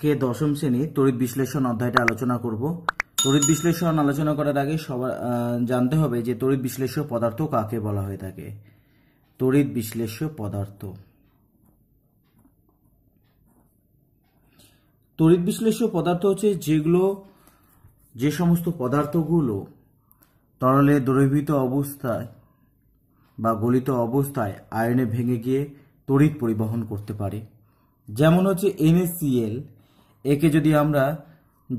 আজকে দশম শ্রেণী তড়িৎ বিশ্লেষণ অধ্যায়টা আলোচনা করব তড়িৎ বিশ্লেষণ আলোচনা করার আগে সবার জানতে হবে যে তড়িৎ বিশ্লেষ্য পদার্থ কাকে বলা হয়ে থাকে তড়িৎ বিশ্লেষ্য পদার্থ তড়িৎ বিশ্লেষ্য পদার্থ হচ্ছে যেগুলো যে সমস্ত পদার্থগুলো তরলে দ্রবীভূত অবস্থায় বা গলিত অবস্থায় আয়নে ভেঙে গিয়ে তড়িৎ পরিবহন করতে পারে যেমন হচ্ছে এনএসিএল একে যদি আমরা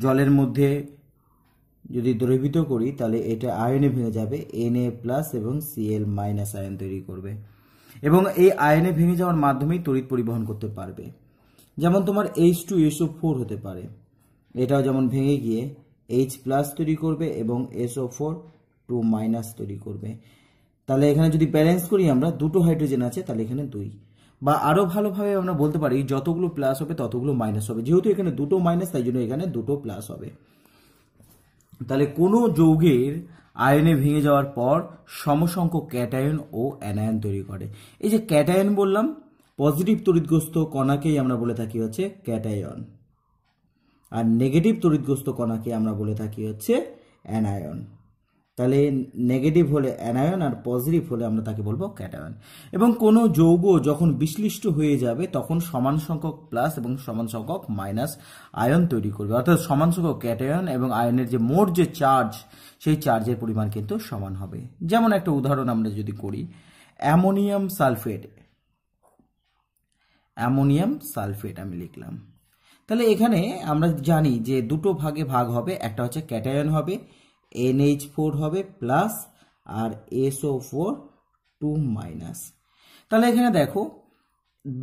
জলের মধ্যে যদি দ্রবীভূত করি তাহলে এটা আয়নে ভেঙে যাবে এনএ প্লাস এবং সিএল মাইনাস আয়ন তৈরি করবে এবং এই আয়নে ভেঙে যাওয়ার মাধ্যমেই তড়িৎ পরিবহন করতে পারবে যেমন তোমার এইচ টু এসও ফোর হতে পারে এটাও যেমন ভেঙে গিয়ে এইচ প্লাস তৈরি করবে এবং এসও ফোর টু মাইনাস তৈরি করবে তাহলে এখানে যদি ব্যালেন্স করি আমরা দুটো হাইড্রোজেন আছে তাহলে এখানে দুই বা আরও ভালোভাবে আমরা বলতে পারি যতগুলো প্লাস হবে ততগুলো মাইনাস হবে যেহেতু এখানে দুটো মাইনাস তাই জন্য এখানে দুটো প্লাস হবে তাহলে কোনো যৌগের আয়নে ভেঙে যাওয়ার পর সমসংখ্য ক্যাটায়ন ও অ্যানায়ন তৈরি করে এই যে ক্যাটায়ন বললাম পজিটিভ তড়িৎগ্রস্ত কণাকেই আমরা বলে থাকি হচ্ছে ক্যাটায়ন আর নেগেটিভ তড়িৎগ্রস্ত কণাকে আমরা বলে থাকি হচ্ছে অ্যানায়ন তাহলে নেগেটিভ হলে অ্যানায়ন আর পজিটিভ হলে আমরা তাকে বলবো ক্যাটায়ন এবং কোনো যৌগ যখন বিশ্লিষ্ট হয়ে যাবে তখন সমান সংখ্যক প্লাস এবং সমান সংখ্যক মাইনাস আয়ন তৈরি করবে অর্থাৎ সমান সংখ্যক ক্যাটায়ন এবং আয়নের যে মোট যে চার্জ সেই চার্জের পরিমাণ কিন্তু সমান হবে যেমন একটা উদাহরণ আমরা যদি করি অ্যামোনিয়াম সালফেট অ্যামোনিয়াম সালফেট আমি লিখলাম তাহলে এখানে আমরা জানি যে দুটো ভাগে ভাগ হবে একটা হচ্ছে ক্যাটায়ন হবে এনএইচ ফোর হবে প্লাস আর এসও ফোর টু মাইনাস তাহলে এখানে দেখো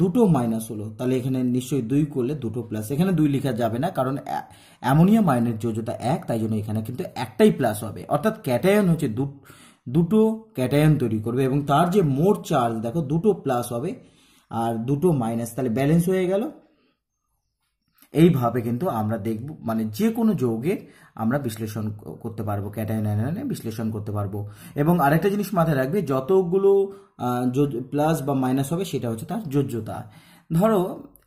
দুটো মাইনাস হলো তাহলে এখানে নিশ্চয়ই দুই করলে দুটো প্লাস এখানে দুই লেখা যাবে না কারণ অ্যামোনিয়া মাইনের যৌজটা এক তাই জন্য এখানে কিন্তু একটাই প্লাস হবে অর্থাৎ ক্যাটায়ন হচ্ছে দু দুটো ক্যাটায়ন তৈরি করবে এবং তার যে মোট চার্জ দেখো দুটো প্লাস হবে আর দুটো মাইনাস তাহলে ব্যালেন্স হয়ে গেল এইভাবে কিন্তু আমরা দেখব মানে যে কোনো যৌগে আমরা বিশ্লেষণ করতে পারবো ক্যাটাইন আয়নে বিশ্লেষণ করতে পারবো এবং আরেকটা জিনিস মাথায় রাখবে যতগুলো প্লাস বা মাইনাস হবে সেটা হচ্ছে তার যোজ্যতা ধরো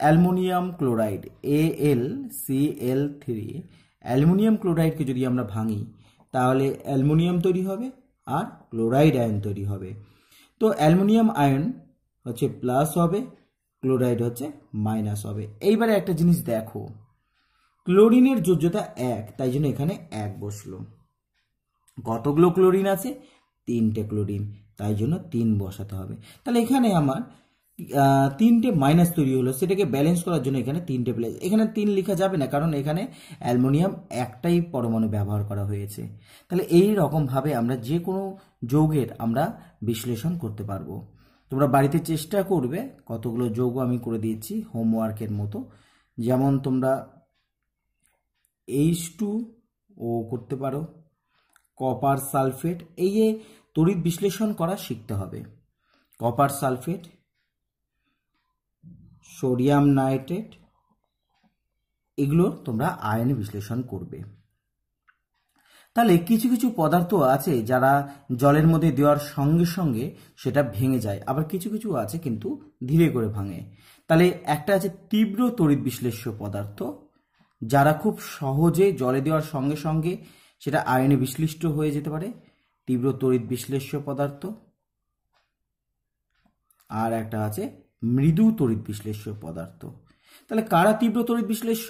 aluminium chloride A L C L three aluminium ক্লোরাইডকে যদি আমরা ভাঙি তাহলে অ্যালমোনিয়াম তৈরি হবে আর ক্লোরাইড আয়ন তৈরি হবে তো অ্যালমোনিয়াম আয়ন হচ্ছে প্লাস হবে ক্লোরাইড হচ্ছে মাইনাস হবে এইবারে একটা জিনিস দেখো ক্লোরিনের যোগ্যতা এক তাই জন্য এখানে এক বসলো কতগুলো ক্লোরিন আছে তিনটে ক্লোরিন তাই জন্য তিন বসাতে হবে তাহলে এখানে আমার তিনটে মাইনাস তৈরি হলো সেটাকে ব্যালেন্স করার জন্য এখানে তিনটে প্লেস এখানে তিন লেখা যাবে না কারণ এখানে অ্যালমোনিয়াম একটাই পরমাণু ব্যবহার করা হয়েছে তাহলে এই রকমভাবে আমরা যে কোনো যৌগের আমরা বিশ্লেষণ করতে পারবো তোমরা বাড়িতে চেষ্টা করবে কতগুলো যোগ আমি করে দিয়েছি হোমওয়ার্কের মতো যেমন তোমরা এইচ টু ও করতে পারো কপার সালফেট এই যে তড়িৎ বিশ্লেষণ করা শিখতে হবে কপার সালফেট সোডিয়াম নাইট্রেট এগুলোর তোমরা আয়ন বিশ্লেষণ করবে তাহলে কিছু কিছু পদার্থ আছে যারা জলের মধ্যে দেওয়ার সঙ্গে সঙ্গে সেটা ভেঙে যায় আবার কিছু কিছু আছে কিন্তু ধীরে করে ভাঙে তাহলে একটা আছে তীব্র তড়িৎ বিশ্লেষ্য পদার্থ যারা খুব সহজে জলে দেওয়ার সঙ্গে সঙ্গে সেটা আয়নে বিশ্লিষ্ট হয়ে যেতে পারে তীব্র তড়িৎ বিশ্লেষ্য পদার্থ আর একটা আছে মৃদু তড়িৎ বিশ্লেষ্য পদার্থ তাহলে কারা তীব্র তড়িৎ বিশ্লেষ্য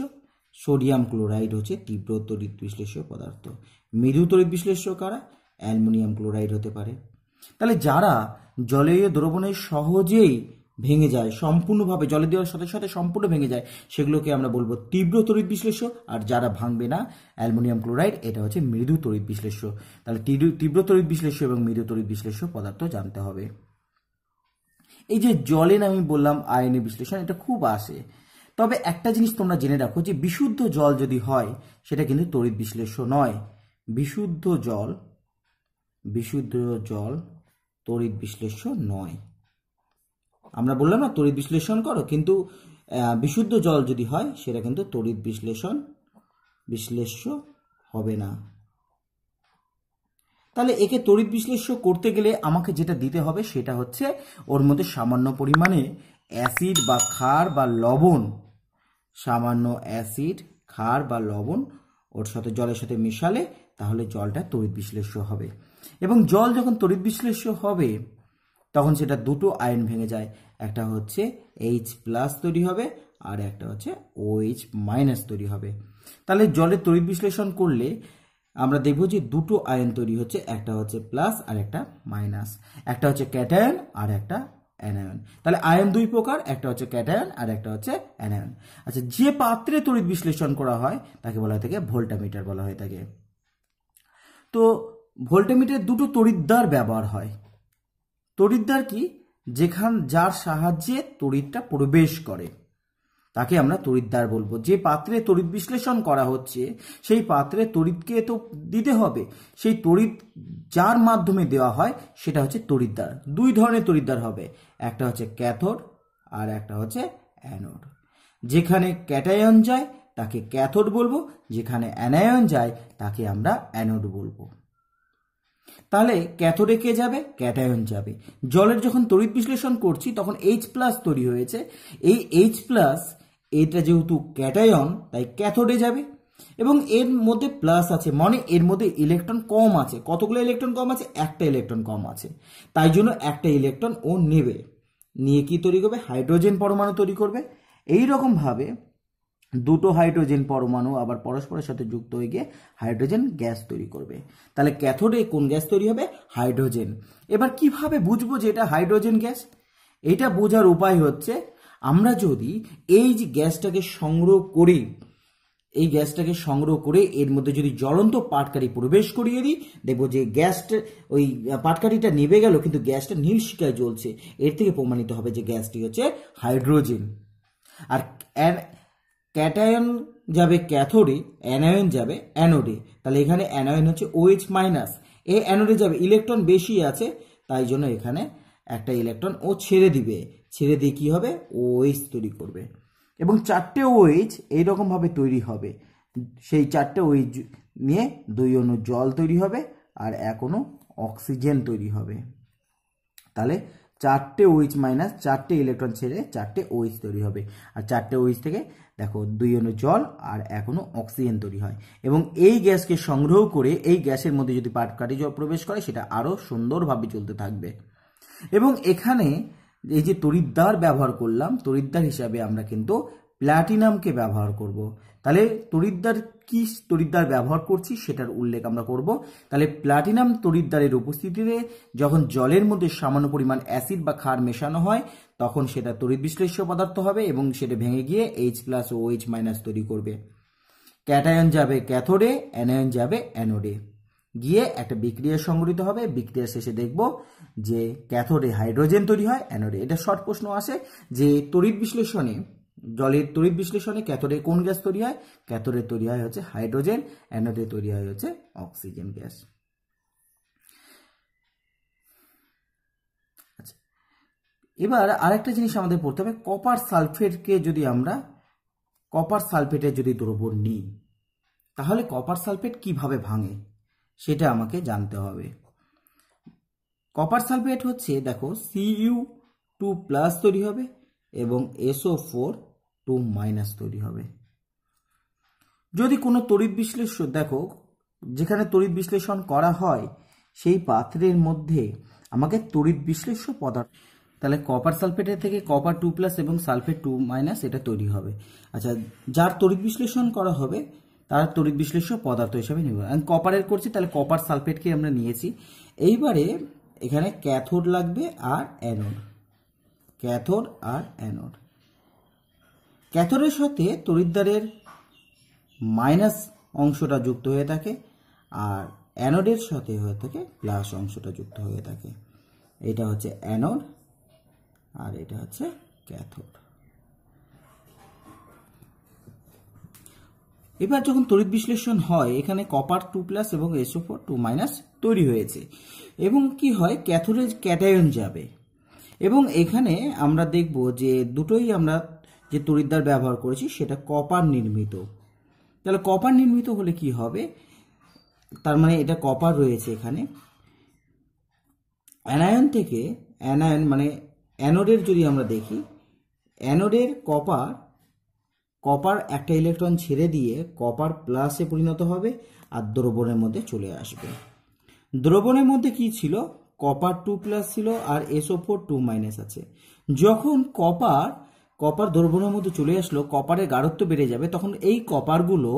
সোডিয়াম ক্লোরাইড হচ্ছে তীব্র তড়িৎ বিশ্লেষক পদার্থ মৃদু তড়িৎ বিশ্লেষক কারা অ্যালমোনিয়াম ক্লোরাইড হতে পারে তাহলে যারা জলীয় দ্রবণে সহজেই ভেঙে যায় সম্পূর্ণভাবে জলে দেওয়ার সাথে সাথে সম্পূর্ণ ভেঙে যায় সেগুলোকে আমরা বলবো তীব্র তড়িৎ বিশ্লেষ্য আর যারা ভাঙবে না অ্যালমোনিয়াম ক্লোরাইড এটা হচ্ছে মৃদু তড়িৎ বিশ্লেষ্য তাহলে তীব্র তড়িৎ বিশ্লেষ্য এবং মৃদু তড়িৎ বিশ্লেষ্য পদার্থ জানতে হবে এই যে জলে আমি বললাম আয়নে বিশ্লেষণ এটা খুব আসে তবে একটা জিনিস তোমরা জেনে রাখো যে বিশুদ্ধ জল যদি হয় সেটা কিন্তু তড়িৎ বিশ্লেষ্য নয় বিশুদ্ধ জল বিশুদ্ধ জল তড়িৎ বিশ্লেষ্য নয় আমরা বললাম না তড়িৎ বিশ্লেষণ করো কিন্তু বিশুদ্ধ জল যদি হয় সেটা কিন্তু তড়িৎ বিশ্লেষণ বিশ্লেষ্য হবে না তাহলে একে তড়িৎ বিশ্লেষ্য করতে গেলে আমাকে যেটা দিতে হবে সেটা হচ্ছে ওর মধ্যে সামান্য পরিমাণে অ্যাসিড বা ক্ষার বা লবণ সামান্য অ্যাসিড খার বা লবণ ওর সাথে জলের সাথে মিশালে তাহলে জলটা তড়িৎ বিশ্লেষ্য হবে এবং জল যখন তড়িৎ বিশ্লেষ্য হবে তখন সেটা দুটো আয়ন ভেঙে যায় একটা হচ্ছে এইচ প্লাস তৈরি হবে আর একটা হচ্ছে ও এইচ মাইনাস তৈরি হবে তাহলে জলে তড়িৎ বিশ্লেষণ করলে আমরা দেখব যে দুটো আয়ন তৈরি হচ্ছে একটা হচ্ছে প্লাস আর একটা মাইনাস একটা হচ্ছে ক্যাটায়ন আর একটা অ্যানায়ন তাহলে আয়ন দুই প্রকার একটা হচ্ছে ক্যাটায়ন আর একটা হচ্ছে অ্যানায়ন আচ্ছা যে পাত্রে তড়িৎ বিশ্লেষণ করা হয় তাকে বলা হয়ে থাকে ভোল্টামিটার বলা হয়ে থাকে তো ভোল্টামিটার দুটো তড়িদ্দার ব্যবহার হয় তড়িদ্দার কি যেখান যার সাহায্যে তড়িৎটা প্রবেশ করে তাকে আমরা তরিদ্বার বলবো যে পাত্রে তড়িৎ বিশ্লেষণ করা হচ্ছে সেই পাত্রে তড়িৎকে তো দিতে হবে সেই তড়িৎ যার মাধ্যমে দেওয়া হয় সেটা হচ্ছে তরিদ্বার দুই ধরনের তড়িৎদ্বার হবে একটা হচ্ছে ক্যাথোড আর একটা হচ্ছে অ্যানোড যেখানে ক্যাটায়ন যায় তাকে ক্যাথোড বলবো যেখানে অ্যানায়ন যায় তাকে আমরা অ্যানোড বলবো তাহলে ক্যাথোডে কে যাবে ক্যাটায়ন যাবে জলের যখন তড়িৎ বিশ্লেষণ করছি তখন এইচ প্লাস তৈরি হয়েছে এই এইচ প্লাস এটা যেহেতু ক্যাটায়ন তাই ক্যাথোডে যাবে এবং এর মধ্যে প্লাস আছে মানে এর মধ্যে ইলেকট্রন কম আছে কতগুলো ইলেকট্রন কম আছে একটা ইলেকট্রন কম আছে তাই জন্য একটা ইলেকট্রন ও নেবে নিয়ে কি তৈরি করবে হাইড্রোজেন পরমাণু তৈরি করবে এই রকমভাবে দুটো হাইড্রোজেন পরমাণু আবার পরস্পরের সাথে যুক্ত হয়ে গিয়ে হাইড্রোজেন গ্যাস তৈরি করবে তাহলে ক্যাথোডে কোন গ্যাস তৈরি হবে হাইড্রোজেন এবার কিভাবে বুঝবো যে এটা হাইড্রোজেন গ্যাস এটা বোঝার উপায় হচ্ছে আমরা যদি এই যে গ্যাসটাকে সংগ্রহ করি এই গ্যাসটাকে সংগ্রহ করে এর মধ্যে যদি জ্বলন্ত পাটকারি প্রবেশ করিয়ে দিই দেখবো যে গ্যাসটা ওই পাটকারিটা নেবে গেল কিন্তু গ্যাসটা নীল শিকায় জ্বলছে এর থেকে প্রমাণিত হবে যে গ্যাসটি হচ্ছে হাইড্রোজেন আর ক্যাটায়ন যাবে ক্যাথোডে অ্যানায়ন যাবে অ্যানোডে তাহলে এখানে অ্যানায়ন হচ্ছে ওএইচ মাইনাস এ অ্যানোডে যাবে ইলেকট্রন বেশি আছে তাই জন্য এখানে একটা ইলেকট্রন ও ছেড়ে দিবে ছেড়ে দিয়ে কী হবে ওএইচ তৈরি করবে এবং চারটে ওএইচ এইরকমভাবে তৈরি হবে সেই চারটে এইচ নিয়ে দুই অনু জল তৈরি হবে আর এক অনু অক্সিজেন তৈরি হবে তাহলে চারটে ওইচ মাইনাস চারটে ইলেকট্রন ছেড়ে চারটে ওইচ তৈরি হবে আর চারটে ওইচ থেকে দেখো দুই অনু জল আর এক অক্সিজেন তৈরি হয় এবং এই গ্যাসকে সংগ্রহ করে এই গ্যাসের মধ্যে যদি পাটকাঠি জল প্রবেশ করে সেটা আরও সুন্দরভাবে চলতে থাকবে এবং এখানে এই যে তরিদ্দার ব্যবহার করলাম তরিদ্দার হিসাবে আমরা কিন্তু প্ল্যাটিনামকে ব্যবহার করব। তাহলে তরিদ্দার কি তরিদ্দার ব্যবহার করছি সেটার উল্লেখ আমরা করব তাহলে প্লাটিনাম তরিদ্দারের উপস্থিতিতে যখন জলের মধ্যে সামান্য পরিমাণ অ্যাসিড বা খার মেশানো হয় তখন সেটা তরিত বিশ্লেষ্য পদার্থ হবে এবং সেটা ভেঙে গিয়ে H plus O H minus তৈরি করবে ক্যাটায়ন যাবে ক্যাথোডে অ্যানায়ন যাবে অ্যানোডে গিয়ে একটা বিক্রিয়া সংগঠিত হবে বিক্রিয়ার শেষে দেখব যে ক্যাথোডে হাইড্রোজেন তৈরি হয় অ্যানোডে এটা শর্ট প্রশ্ন আসে যে তড়িৎ বিশ্লেষণে জলের তড়িৎ বিশ্লেষণে ক্যাথোডে কোন গ্যাস তৈরি হয় ক্যাথোডে তৈরি হয় হচ্ছে হাইড্রোজেন অ্যানোডে তৈরি হয় হচ্ছে অক্সিজেন গ্যাস আচ্ছা, এবার আরেকটা জিনিস আমাদের পড়তে হবে কপার সালফেটকে যদি আমরা কপার সালফেটের যদি দ্রব্য নিই তাহলে কপার সালফেট কিভাবে ভাঙে সেটা আমাকে জানতে হবে কপার সালফেট হচ্ছে দেখো সিইউ টু প্লাস তৈরি হবে এবং এসও ফোর টু মাইনাস তৈরি হবে যদি কোনো তড়িৎ বিশ্লেষণ দেখো যেখানে তড়িৎ বিশ্লেষণ করা হয় সেই পাত্রের মধ্যে আমাকে তড়িৎ বিশ্লেষ্য পদার্থ তাহলে কপার সালফেটের থেকে কপার টু প্লাস এবং সালফেট টু মাইনাস এটা তৈরি হবে আচ্ছা যার তড়িৎ বিশ্লেষণ করা হবে তার তড়িৎ বিশ্লেষ্য পদার্থ হিসাবে নিব অ্যান্ড কপারের করছি তাহলে কপার সালফেটকে আমরা নিয়েছি এইবারে এখানে ক্যাথোড লাগবে আর অ্যানোড ক্যাথোড আর অ্যানোড ক্যাথোডের সাথে তড়িৎদ্বারের মাইনাস অংশটা যুক্ত হয়ে থাকে আর অ্যানোডের সাথে হয়ে থাকে প্লাস অংশটা যুক্ত হয়ে থাকে এটা হচ্ছে অ্যানোড আর এটা হচ্ছে ক্যাথোড এবার যখন তড়িৎ বিশ্লেষণ হয় এখানে কপার টু প্লাস এবং এসও ফোর টু মাইনাস তৈরি হয়েছে এবং কি হয় ক্যাথোরেজ ক্যাটায়ন যাবে এবং এখানে আমরা দেখব যে দুটোই আমরা যে তড়িদ্দার ব্যবহার করেছি সেটা কপার নির্মিত তাহলে কপার নির্মিত হলে কি হবে তার মানে এটা কপার রয়েছে এখানে অ্যানায়ন থেকে অ্যানায়ন মানে অ্যানোডের যদি আমরা দেখি অ্যানোডের কপার কপার একটা ইলেকট্রন ছেড়ে দিয়ে কপার প্লাসে পরিণত হবে আর দ্রবণের মধ্যে চলে আসবে দ্রবণের মধ্যে কি ছিল কপার টু প্লাস ছিল আর এসও ফোর টু মাইনাস আছে যখন কপার কপার দ্রবণের মধ্যে চলে আসলো কপারের গাঢ়ত্ব বেড়ে যাবে তখন এই কপারগুলো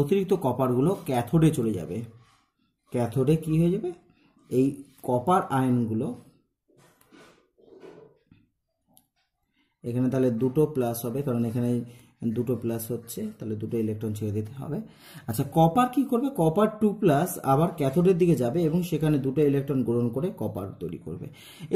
অতিরিক্ত কপারগুলো ক্যাথোডে চলে যাবে ক্যাথোডে কি হয়ে যাবে এই কপার আয়নগুলো এখানে তাহলে দুটো প্লাস হবে কারণ এখানে দুটো প্লাস হচ্ছে তাহলে দুটো ইলেকট্রন ছেড়ে দিতে হবে আচ্ছা কপার কি করবে কপার টু প্লাস আবার ক্যাথোডের দিকে যাবে এবং সেখানে দুটো ইলেকট্রন গ্রহণ করে কপার তৈরি করবে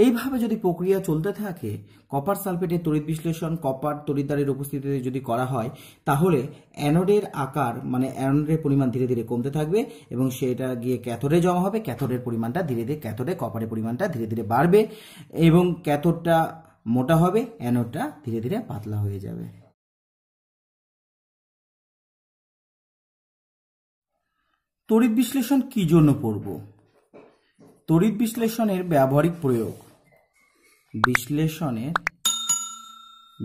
এইভাবে যদি প্রক্রিয়া চলতে থাকে কপার সালফেটের তড়িৎ বিশ্লেষণ কপার তড়িদ্বারের উপস্থিতিতে যদি করা হয় তাহলে অ্যানোডের আকার মানে অ্যানোডের পরিমাণ ধীরে ধীরে কমতে থাকবে এবং সেটা গিয়ে ক্যাথোডে জমা হবে ক্যাথোডের পরিমাণটা ধীরে ধীরে ক্যাথোডে কপারের পরিমাণটা ধীরে ধীরে বাড়বে এবং ক্যাথোডটা মোটা হবে অ্যানোডটা ধীরে ধীরে পাতলা হয়ে যাবে তড়িৎ বিশ্লেষণ কি জন্য পড়ব তড়িৎ বিশ্লেষণের ব্যবহারিক প্রয়োগ বিশ্লেষণের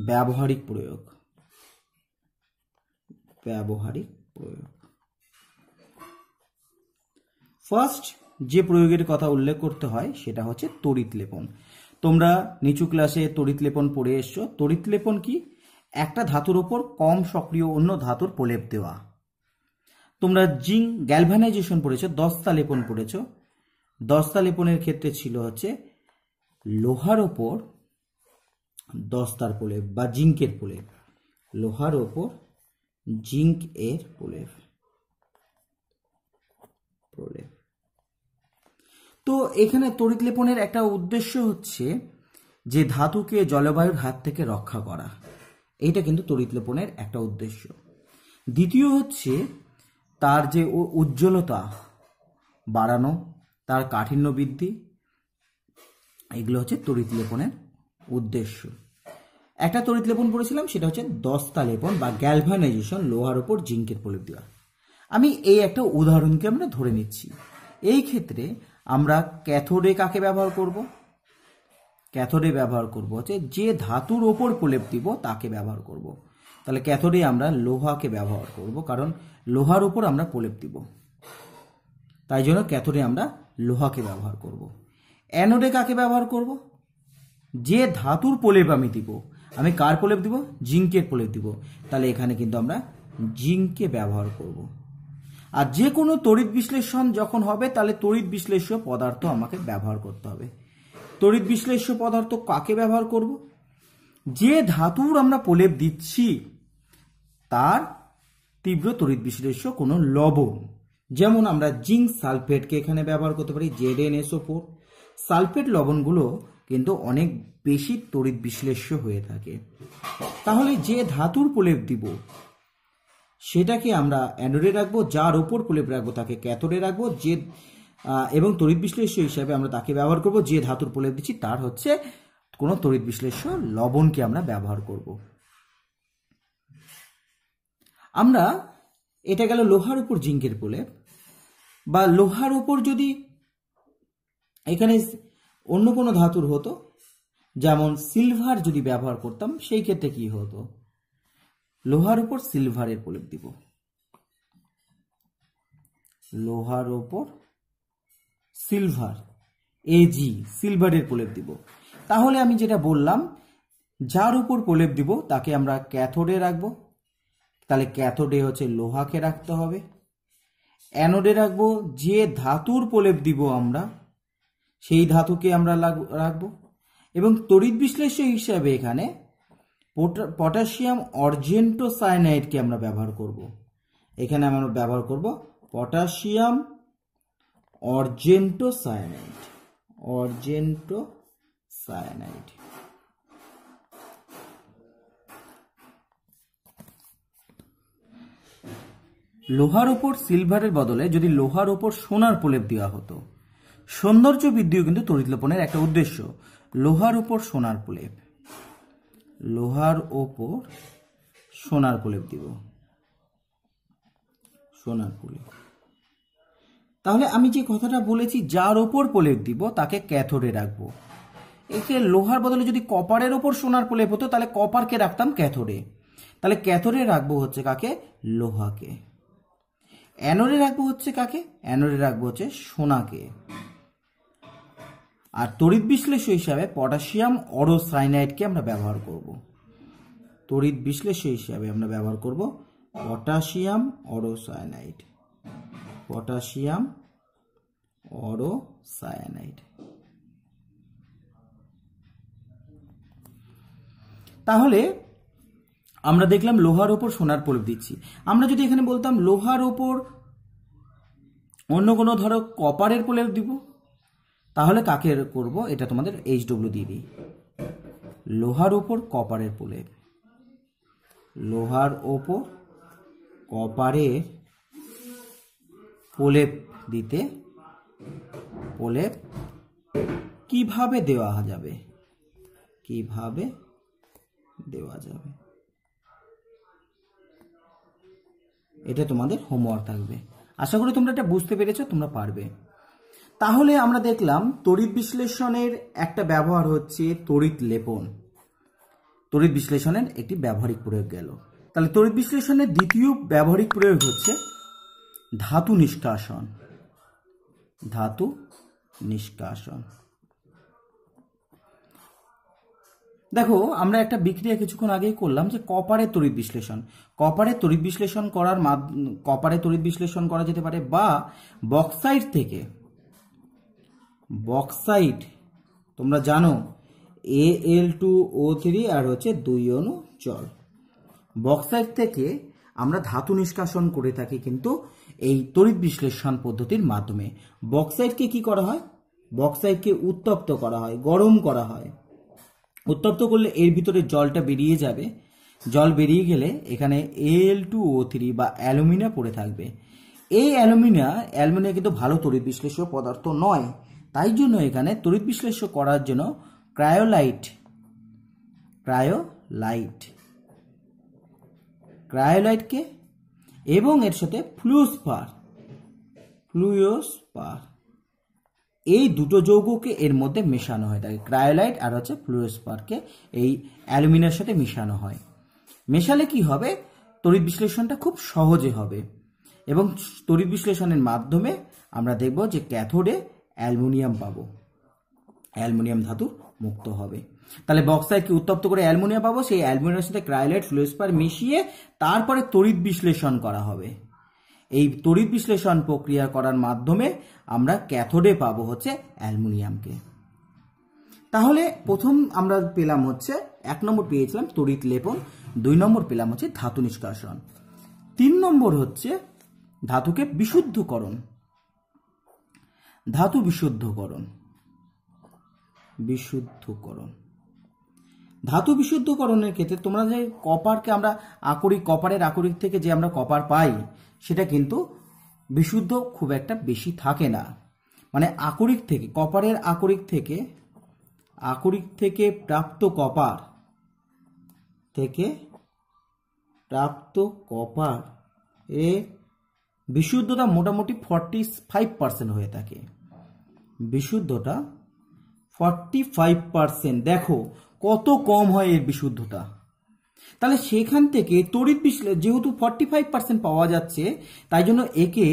ব্যবহারিক প্রয়োগ ব্যবহারিক প্রয়োগ ফার্স্ট যে প্রয়োগের কথা উল্লেখ করতে হয় সেটা হচ্ছে তড়িৎ লেপন তোমরা নিচু ক্লাসে তড়িৎ লেপন পড়ে এসছো তড়িৎ লেপন কি একটা ধাতুর ওপর কম সক্রিয় অন্য ধাতুর প্রলেপ দেওয়া তোমরা জিং গ্যালভানাইজেশন পড়েছো দস্তা লেপন পড়েছো দস্তা লেপনের ক্ষেত্রে ছিল হচ্ছে লোহার ওপর দস্তার প্রলেপ বা জিঙ্কের প্রলেপ লোহার ওপর জিঙ্ক এর প্রলেপ প্রলেপ তো এখানে তড়িৎ লেপনের একটা উদ্দেশ্য হচ্ছে যে ধাতুকে জলবায়ুর হাত থেকে রক্ষা করা এটা কিন্তু তড়িৎ লেপনের একটা উদ্দেশ্য দ্বিতীয় হচ্ছে তার যে উজ্জ্বলতা বাড়ানো তার কাঠিন্য বৃদ্ধি এগুলো হচ্ছে তড়িৎ লেপনের উদ্দেশ্য একটা তড়িৎ লেপন পড়েছিলাম সেটা হচ্ছে দস্তা লেপন বা গ্যালভানাইজেশন লোহার ওপর জিঙ্কের প্রলেপ দেওয়া আমি এই একটা উদাহরণকে আমরা ধরে নিচ্ছি এই ক্ষেত্রে আমরা ক্যাথোডে কাকে ব্যবহার করব ক্যাথোডে ব্যবহার করব হচ্ছে যে ধাতুর ওপর প্রলেপ দিব তাকে ব্যবহার করব তাহলে ক্যাথোডে আমরা লোহাকে ব্যবহার করব কারণ লোহার উপর আমরা প্রলেপ দিব তাই জন্য ক্যাথোডে আমরা লোহাকে ব্যবহার করব। অ্যানোডে কাকে ব্যবহার করব যে ধাতুর প্রলেপ আমি দিব আমি কার প্রলেপ দিব জিঙ্কের প্রলেপ দিব তাহলে এখানে কিন্তু আমরা জিঙ্কে ব্যবহার করব। আর যে কোনো তড়িৎ বিশ্লেষণ যখন হবে তাহলে তড়িৎ বিশ্লেষ্য পদার্থ আমাকে ব্যবহার করতে হবে তড়িৎ বিশ্লেষ্য পদার্থ কাকে ব্যবহার করব যে ধাতুর আমরা প্রলেপ দিচ্ছি তার তীব্র তড়িৎ বিশ্লেষ্য কোনো লবণ যেমন আমরা জিঙ্ক সালফেটকে এখানে ব্যবহার করতে পারি Z N S four sulphate লবণগুলো কিন্তু অনেক বেশি তড়িৎ বিশ্লেষ্য হয়ে থাকে তাহলে যে ধাতুর প্রলেপ দিব সেটাকে আমরা অ্যানোডে রাখবো যার ওপর প্রলেপ রাখবো তাকে ক্যাথোডে রাখবো যে এবং তড়িৎ বিশ্লেষ্য হিসাবে আমরা তাকে ব্যবহার করব যে ধাতুর প্রলেপ দিচ্ছি তার হচ্ছে কোনো তড়িৎ বিশ্লেষ্য লবণকে আমরা ব্যবহার করব আমরা এটা গেল লোহার উপর জিঙ্কের প্রলেপ বা লোহার উপর যদি এখানে অন্য কোনো ধাতুর হতো যেমন সিলভার যদি ব্যবহার করতাম সেই ক্ষেত্রে কি হতো লোহার উপর সিলভারের প্রলেপ দিব লোহার ওপর সিলভার এজি সিলভারের প্রলেপ দিব তাহলে আমি যেটা বললাম যার উপর প্রলেপ দিব তাকে আমরা ক্যাথোডে রাখবো তাহলে ক্যাথোডে হচ্ছে লোহাকে রাখতে হবে অ্যানোডে রাখবো যে ধাতুর প্রলেপ দিব আমরা সেই ধাতুকে আমরা রাখবো এবং তড়িৎ বিশ্লেষক হিসাবে এখানে পটাশিয়াম অর্জেন্টো সায়ানাইডকে আমরা ব্যবহার করব। এখানে আমরা ব্যবহার করব potassium argento cyanide argento cyanide লোহার ওপর সিলভারের বদলে যদি লোহার ওপর সোনার প্রলেপ দেওয়া হতো সৌন্দর্য বৃদ্ধিও কিন্তু তরিতলোপনের একটা উদ্দেশ্য লোহার ওপর সোনার প্রলেপ লোহার ওপর সোনার প্রলেপ দিব সোনার প্রলেপ তাহলে আমি যে কথাটা বলেছি যার ওপর প্রলেপ দিব তাকে ক্যাথোডে রাখবো একে লোহার বদলে যদি কপারের ওপর সোনার প্রলেপ হতো তাহলে কপারকে রাখতাম ক্যাথোডে তাহলে ক্যাথোডে রাখবো হচ্ছে কাকে লোহাকে অ্যানোরে রাখবো হচ্ছে কাকে অ্যানোরে রাখবো হচ্ছে সোনাকে আর তড়িৎ বিশ্লেষ্য হিসাবে পটাশিয়াম অরোসাইনাইডকে আমরা ব্যবহার করব তড়িৎ বিশ্লেষ্য হিসাবে আমরা ব্যবহার করব পটাশিয়াম অরোসায়ানাইড পটাশিয়াম অরোসায়ানাইড তাহলে আমরা দেখলাম লোহার ওপর সোনার প্রলেপ দিচ্ছি আমরা যদি এখানে বলতাম লোহার ওপর অন্য কোনো ধরো কপারের প্রলেপ দিব তাহলে কাকে করব এটা তোমাদের এইচ ডব্লিউ দিয়ে দিই লোহার ওপর কপারের প্রলেপ লোহার ওপর কপারের প্রলেপ দিতে প্রলেপ কিভাবে দেওয়া যাবে কিভাবে দেওয়া যাবে এটা তোমাদের হোমওয়ার্ক থাকবে আশা করি তোমরা এটা বুঝতে পেরেছ তোমরা পারবে তাহলে আমরা দেখলাম তড়িৎ বিশ্লেষণের একটা ব্যবহার হচ্ছে তড়িৎ লেপন তড়িৎ বিশ্লেষণের একটি ব্যবহারিক প্রয়োগ গেল তাহলে তড়িৎ বিশ্লেষণের দ্বিতীয় ব্যবহারিক প্রয়োগ হচ্ছে ধাতু নিষ্কাশন ধাতু নিষ্কাশন দেখো আমরা একটা বিক্রিয়া কিছুক্ষণ আগেই করলাম যে কপারের তড়িৎ বিশ্লেষণ কপারের তড়িৎ বিশ্লেষণ করার কপারের তড়িৎ বিশ্লেষণ করা যেতে পারে বা বক্সাইট থেকে বক্সাইট তোমরা জানো এ এল টু ও থ্রি আর হচ্ছে দুই অনু জল বক্সাইট থেকে আমরা ধাতু নিষ্কাশন করে থাকি কিন্তু এই তড়িৎ বিশ্লেষণ পদ্ধতির মাধ্যমে বক্সাইটকে কি করা হয় বক্সাইটকে উত্তপ্ত করা হয় গরম করা হয় উত্তপ্ত করলে এর ভিতরে জলটা বেরিয়ে যাবে জল বেরিয়ে গেলে এখানে এল টু ও থ্রি বা অ্যালুমিনা পড়ে থাকবে এই অ্যালুমিনা অ্যালুমিনিয়া কিন্তু ভালো তড়িৎ বিশ্লেষক পদার্থ নয় তাই জন্য এখানে তড়িৎ বিশ্লেষক করার জন্য ক্রায়োলাইট ক্রায়োলাইট ক্রায়োলাইটকে এবং এর সাথে ফ্লুসফার ফ্লুয়োসপার এই দুটো যৌগকে এর মধ্যে মেশানো হয় থাকে ক্রায়োলাইট আর হচ্ছে ফ্লুরোস্পারকে এই অ্যালুমিনের সাথে মেশানো হয় মেশালে কি হবে তড়িৎ বিশ্লেষণটা খুব সহজে হবে এবং তড়িৎ বিশ্লেষণের মাধ্যমে আমরা দেখব যে ক্যাথোডে অ্যালুমিনিয়াম পাবো অ্যালুমিনিয়াম ধাতু মুক্ত হবে তাহলে কি উত্তপ্ত করে অ্যালুমিনিয়াম পাবো সেই অ্যালুমিনিয়ামের সাথে ক্রায়োলাইট ফ্লুরোস্পার মিশিয়ে তারপরে তড়িৎ বিশ্লেষণ করা হবে এই তড়িৎ বিশ্লেষণ প্রক্রিয়া করার মাধ্যমে আমরা ক্যাথোডে পাবো হচ্ছে অ্যালমিনিয়ামকে তাহলে প্রথম আমরা পেলাম হচ্ছে এক নম্বর পেয়েছিলাম তড়িৎ লেপন দুই নম্বর পেলাম হচ্ছে ধাতু নিষ্কাশন তিন নম্বর হচ্ছে ধাতুকে বিশুদ্ধকরণ ধাতু বিশুদ্ধকরণ বিশুদ্ধকরণ ধাতু বিশুদ্ধকরণের ক্ষেত্রে তোমরা যে কপারকে আমরা আকরিক কপারের আকরিক থেকে যে আমরা কপার পাই সেটা কিন্তু বিশুদ্ধ খুব একটা বেশি থাকে না মানে আকরিক থেকে কপারের আকরিক থেকে আকরিক থেকে প্রাপ্ত কপার থেকে প্রাপ্ত কপার এ বিশুদ্ধতা মোটামুটি ফর্টি ফাইভ পার্সেন্ট হয়ে থাকে বিশুদ্ধটা ফর্টি ফাইভ পার্সেন্ট দেখো কত কম হয় এর বিশুদ্ধতা তাহলে সেখান থেকে তড়িৎ বিশ্লেষণ যেহেতু ফর্টি ফাইভ পার্সেন্ট পাওয়া যাচ্ছে তাই জন্য একে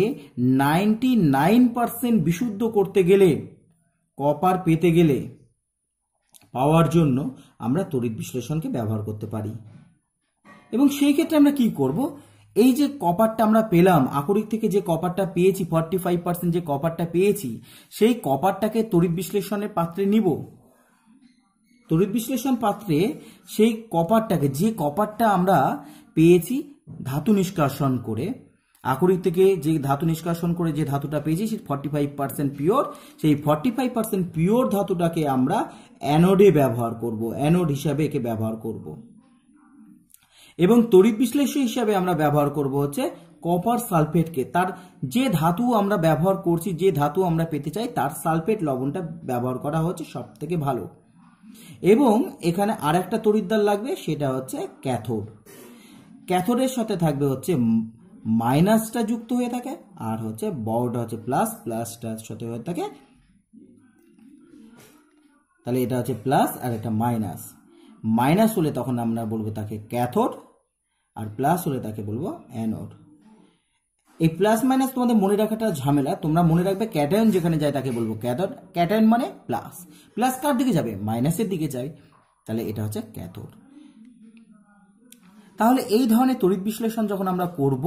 নাইনটি নাইন পার্সেন্ট বিশুদ্ধ করতে গেলে কপার পেতে গেলে পাওয়ার জন্য আমরা তড়িৎ বিশ্লেষণকে ব্যবহার করতে পারি এবং সেই ক্ষেত্রে আমরা কি করব এই যে কপারটা আমরা পেলাম আকরিক থেকে যে কপারটা পেয়েছি ফর্টি ফাইভ পার্সেন্ট যে কপারটা পেয়েছি সেই কপারটাকে তড়িৎ বিশ্লেষণের পাত্রে নিব তড়িৎ বিশ্লেষণ পাত্রে সেই কপারটাকে যে কপারটা আমরা পেয়েছি ধাতু নিষ্কাশন করে আকরিক থেকে যে ধাতু নিষ্কাশন করে যে ধাতুটা পেয়েছি সেই ফর্টি ফাইভ পার্সেন্ট পিওর সেই ফর্টি ফাইভ পার্সেন্ট পিওর ধাতুটাকে আমরা অ্যানোডে ব্যবহার করব অ্যানোড হিসাবে একে ব্যবহার করব এবং তড়িৎ বিশ্লেষণ হিসাবে আমরা ব্যবহার করব হচ্ছে কপার সালফেটকে তার যে ধাতু আমরা ব্যবহার করছি যে ধাতু আমরা পেতে চাই তার সালফেট লবণটা ব্যবহার করা হচ্ছে সব থেকে ভালো এবং এখানে আর একটা তড়িদ্দার লাগবে সেটা হচ্ছে ক্যাথোড ক্যাথোডের সাথে থাকবে হচ্ছে মাইনাসটা যুক্ত হয়ে থাকে আর হচ্ছে বড়টা হচ্ছে প্লাস প্লাসটার সাথে হয়ে থাকে তাহলে এটা হচ্ছে প্লাস আর এটা মাইনাস মাইনাস হলে তখন আমরা বলবো তাকে ক্যাথোড আর প্লাস হলে তাকে বলবো অ্যানোড এই প্লাস মাইনাস তোমাদের মনে রাখাটা ঝামেলা তোমরা মনে রাখবে ক্যাটায়ন যেখানে যায় তাকে বলবো ক্যাথড ক্যাটায়ন মানে প্লাস প্লাস কার দিকে যাবে মাইনাসের দিকে যায় তাহলে এটা হচ্ছে ক্যাথড তাহলে এই ধরনের তড়িৎ বিশ্লেষণ যখন আমরা করব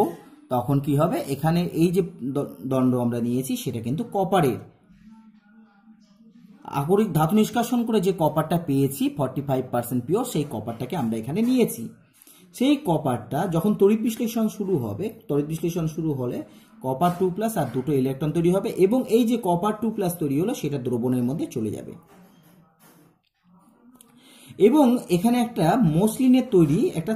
তখন কি হবে এখানে এই যে দণ্ড আমরা নিয়েছি সেটা কিন্তু কপারের আকরিক ধাতু নিষ্কাশন করে যে কপারটা পেয়েছি ফর্টি ফাইভ পার্সেন্ট পিওর সেই কপারটাকে আমরা এখানে নিয়েছি সেই কপারটা যখন তড়িৎ বিশ্লেষণ শুরু হবে তড়িৎ বিশ্লেষণ শুরু হলে কপার টু প্লাস আর দুটো ইলেকট্রন তৈরি হবে এবং এই যে কপার টু প্লাস তৈরি হলো সেটা দ্রবণের মধ্যে চলে যাবে এবং এখানে একটা মসলিনের তৈরি একটা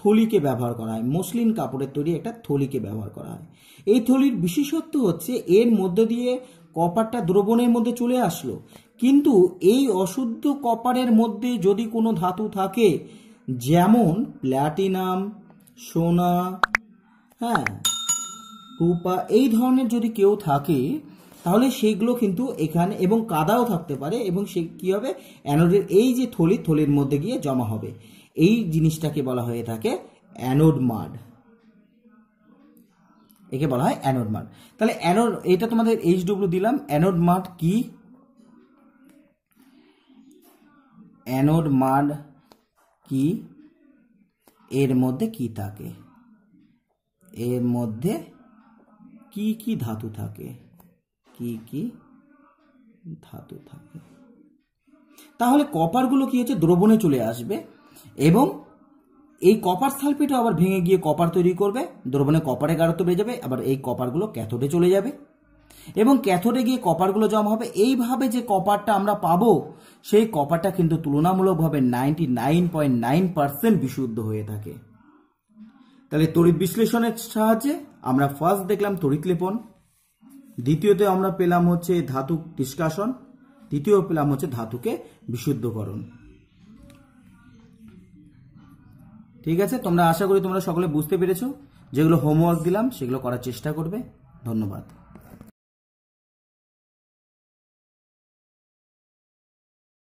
থলিকে ব্যবহার করা হয় মসলিন কাপড়ের তৈরি একটা থলিকে ব্যবহার করা হয় এই থলির বিশেষত্ব হচ্ছে এর মধ্য দিয়ে কপারটা দ্রবণের মধ্যে চলে আসলো কিন্তু এই অশুদ্ধ কপারের মধ্যে যদি কোনো ধাতু থাকে যেমন প্ল্যাটিনাম সোনা হ্যাঁ রূপা এই ধরনের যদি কেউ থাকে তাহলে সেগুলো কিন্তু এখানে এবং কাদাও থাকতে পারে এবং সে কী হবে অ্যানোডের এই যে থলি থলির মধ্যে গিয়ে জমা হবে এই জিনিসটাকে বলা হয়ে থাকে অ্যানোড মাড একে বলা হয় অ্যানোড মাড তাহলে অ্যানোড এটা তোমাদের এইচ ডব্লিউ দিলাম অ্যানোড মাড কি অ্যানোড মাড কি এর মধ্যে কি থাকে এর মধ্যে কি কি ধাতু থাকে কি কি ধাতু থাকে তাহলে কপারগুলো কি হচ্ছে দ্রবণে চলে আসবে এবং এই কপার সালফেটও আবার ভেঙে গিয়ে কপার তৈরি করবে দ্রবণে কপারে গাঢ়ত্ব বেড়ে যাবে আবার এই কপারগুলো ক্যাথোডে চলে যাবে এবং ক্যাথোডে গিয়ে কপারগুলো জমা হবে এইভাবে যে কপারটা আমরা পাবো সেই কপারটা কিন্তু তুলনামূলকভাবে ninety nine point nine percent বিশুদ্ধ হয়ে থাকে তাহলে তড়িৎ বিশ্লেষণের সাহায্যে আমরা ফার্স্ট দেখলাম তড়িৎ লেপন দ্বিতীয়তে আমরা পেলাম হচ্ছে ধাতু নিষ্কাশন তৃতীয় পেলাম হচ্ছে ধাতুকে বিশুদ্ধকরণ ঠিক আছে তোমরা আশা করি তোমরা সকলে বুঝতে পেরেছো যেগুলো হোমওয়ার্ক দিলাম সেগুলো করার চেষ্টা করবে ধন্যবাদ